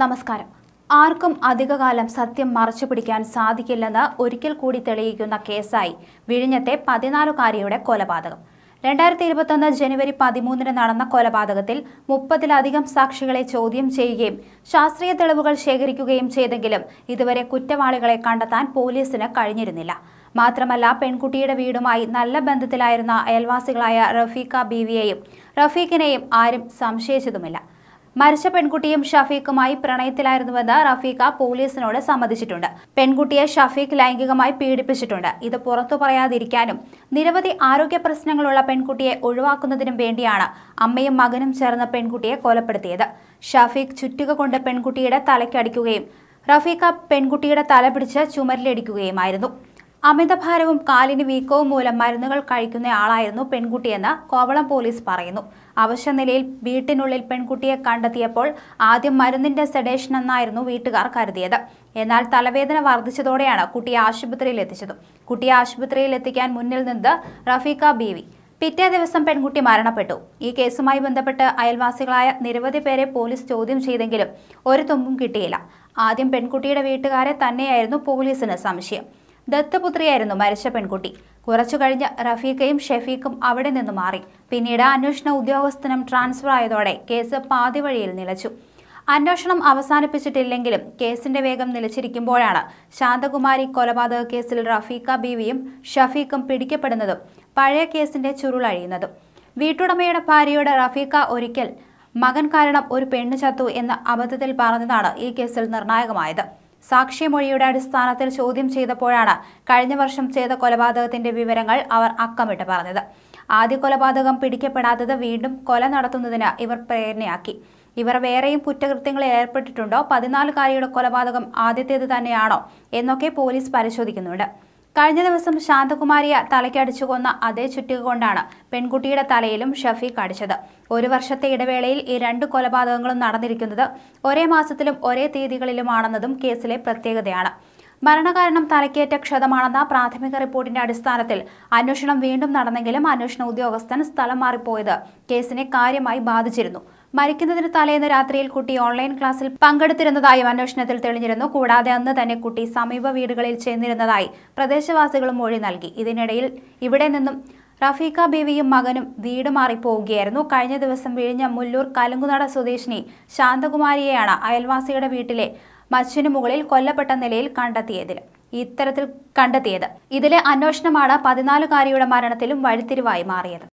നമസ്കാരം ആർക്കും അധികകാലം സത്യം മറച്ചു പിടിക്കാൻ സാധിക്കില്ലെന്ന് ഒരിക്കൽ കൂടി തെളിയിക്കുന്ന കേസായി വിഴിഞ്ഞത്തെ പതിനാലുകാരിയുടെ കൊലപാതകം രണ്ടായിരത്തി ഇരുപത്തൊന്ന് ജനുവരി പതിമൂന്നിന് നടന്ന കൊലപാതകത്തിൽ മുപ്പതിലധികം സാക്ഷികളെ ചോദ്യം ചെയ്യുകയും ശാസ്ത്രീയ തെളിവുകൾ ശേഖരിക്കുകയും ചെയ്തെങ്കിലും ഇതുവരെ കുറ്റവാളികളെ കണ്ടെത്താൻ പോലീസിന് കഴിഞ്ഞിരുന്നില്ല മാത്രമല്ല പെൺകുട്ടിയുടെ വീടുമായി നല്ല ബന്ധത്തിലായിരുന്ന അയൽവാസികളായ റഫീഖ ബീവിയെയും റഫീഖിനെയും ആരും സംശയിച്ചതുമില്ല മരിച്ച പെൺകുട്ടിയും ഷഫീഖുമായി പ്രണയത്തിലായിരുന്നുവെന്ന് റഫീഖ പോലീസിനോട് സമ്മതിച്ചിട്ടുണ്ട് പെൺകുട്ടിയെ ഷഫീഖ് ലൈംഗികമായി പീഡിപ്പിച്ചിട്ടുണ്ട് ഇത് പുറത്തു പറയാതിരിക്കാനും നിരവധി ആരോഗ്യ പ്രശ്നങ്ങളുള്ള പെൺകുട്ടിയെ ഒഴിവാക്കുന്നതിനും വേണ്ടിയാണ് അമ്മയും മകനും ചേർന്ന് പെൺകുട്ടിയെ കൊലപ്പെടുത്തിയത് ഷഫീഖ് ചുറ്റുക കൊണ്ട് പെൺകുട്ടിയുടെ തലയ്ക്കടിക്കുകയും റഫീഖ പെൺകുട്ടിയുടെ തല പിടിച്ച് ചുമരിലടിക്കുകയുമായിരുന്നു അമിതഭാരവും കാലിന് വീക്കവും മൂലം മരുന്നുകൾ കഴിക്കുന്നയാളായിരുന്നു പെൺകുട്ടിയെന്ന് കോവളം പോലീസ് പറയുന്നു അവശ്യ നിലയിൽ വീട്ടിനുള്ളിൽ പെൺകുട്ടിയെ കണ്ടെത്തിയപ്പോൾ ആദ്യം മരുന്നിന്റെ സെഡേഷൻ എന്നായിരുന്നു വീട്ടുകാർ കരുതിയത് എന്നാൽ തലവേദന വർദ്ധിച്ചതോടെയാണ് കുട്ടിയെ ആശുപത്രിയിൽ എത്തിച്ചത് കുട്ടിയെ ആശുപത്രിയിൽ എത്തിക്കാൻ മുന്നിൽ നിന്ന് റഫീഖ ബീവി പിറ്റേ ദിവസം പെൺകുട്ടി മരണപ്പെട്ടു ഈ കേസുമായി ബന്ധപ്പെട്ട് അയൽവാസികളായ നിരവധി പേരെ പോലീസ് ചോദ്യം ചെയ്തെങ്കിലും ഒരു തുമ്പും കിട്ടിയില്ല ആദ്യം പെൺകുട്ടിയുടെ വീട്ടുകാരെ തന്നെയായിരുന്നു പോലീസിന് സംശയം ദത്തപുത്രിയായിരുന്നു മരിച്ച പെൺകുട്ടി കുറച്ചു കഴിഞ്ഞ് റഫീഖയും ഷെഫീഖും അവിടെ നിന്ന് മാറി പിന്നീട് അന്വേഷണ ഉദ്യോഗസ്ഥനും ട്രാൻസ്ഫർ ആയതോടെ കേസ് പാതിവഴിയിൽ നിലച്ചു അന്വേഷണം അവസാനിപ്പിച്ചിട്ടില്ലെങ്കിലും കേസിന്റെ വേഗം നിലച്ചിരിക്കുമ്പോഴാണ് ശാന്തകുമാരി കൊലപാതക കേസിൽ റഫീഖ ബീവിയും ഷഫീഖും പിടിക്കപ്പെടുന്നതും പഴയ കേസിന്റെ ചുരുളഴിയുന്നതും വീട്ടുടമയുടെ ഭാര്യയോട് റഫീഖ ഒരിക്കൽ മകൻ കാരണം ഒരു പെണ്ണ് ചത്തു എന്ന അബദ്ധത്തിൽ പറഞ്ഞതാണ് ഈ കേസിൽ നിർണായകമായത് സാക്ഷിമൊഴിയുടെ അടിസ്ഥാനത്തിൽ ചോദ്യം ചെയ്തപ്പോഴാണ് കഴിഞ്ഞ വർഷം ചെയ്ത കൊലപാതകത്തിന്റെ വിവരങ്ങൾ അവർ അക്കമിട്ട് പറഞ്ഞത് ആദ്യ കൊലപാതകം പിടിക്കപ്പെടാത്തത് വീണ്ടും കൊല നടത്തുന്നതിന് ഇവർ പ്രേരണയാക്കി ഇവർ വേറെയും കുറ്റകൃത്യങ്ങളിൽ ഏർപ്പെട്ടിട്ടുണ്ടോ പതിനാലുകാരിയുടെ കൊലപാതകം ആദ്യത്തേത് തന്നെയാണോ എന്നൊക്കെ പോലീസ് പരിശോധിക്കുന്നുണ്ട് കഴിഞ്ഞ ദിവസം ശാന്തകുമാരിയെ തലയ്ക്കടിച്ചു കൊന്ന അതേ ചുറ്റിക കൊണ്ടാണ് പെൺകുട്ടിയുടെ തലയിലും ഷഫീഖ് അടിച്ചത് ഒരു വർഷത്തെ ഇടവേളയിൽ ഈ രണ്ട് കൊലപാതകങ്ങളും നടന്നിരിക്കുന്നത് ഒരേ മാസത്തിലും ഒരേ തീയതികളിലുമാണെന്നതും കേസിലെ പ്രത്യേകതയാണ് മരണകാരണം തലക്കേറ്റ ക്ഷതമാണെന്ന പ്രാഥമിക റിപ്പോർട്ടിന്റെ അടിസ്ഥാനത്തിൽ അന്വേഷണം വീണ്ടും നടന്നെങ്കിലും അന്വേഷണ ഉദ്യോഗസ്ഥൻ സ്ഥലം മാറിപ്പോയത് കേസിനെ കാര്യമായി ബാധിച്ചിരുന്നു മരിക്കുന്നതിന് തലേന്ന് രാത്രിയിൽ കുട്ടി ഓൺലൈൻ ക്ലാസ്സിൽ പങ്കെടുത്തിരുന്നതായും അന്വേഷണത്തിൽ തെളിഞ്ഞിരുന്നു കൂടാതെ അന്ന് തന്നെ കുട്ടി സമീപ വീടുകളിൽ ചെന്നിരുന്നതായി പ്രദേശവാസികളും മൊഴി നൽകി ഇതിനിടയിൽ ഇവിടെ നിന്നും റഫീഖ ബീവിയും മകനും വീട് മാറിപ്പോവുകയായിരുന്നു കഴിഞ്ഞ ദിവസം വിഴിഞ്ഞ മുല്ലൂർ കലുങ്കുനട സ്വദേശിനി ശാന്തകുമാരിയെയാണ് അയൽവാസിയുടെ വീട്ടിലെ മച്ചിനു മുകളിൽ കൊല്ലപ്പെട്ട നിലയിൽ കണ്ടെത്തിയതിൽ ഇത്തരത്തിൽ കണ്ടെത്തിയത് ഇതിലെ അന്വേഷണമാണ് പതിനാലുകാരിയുടെ മരണത്തിലും വഴിത്തിരിവായി മാറിയത്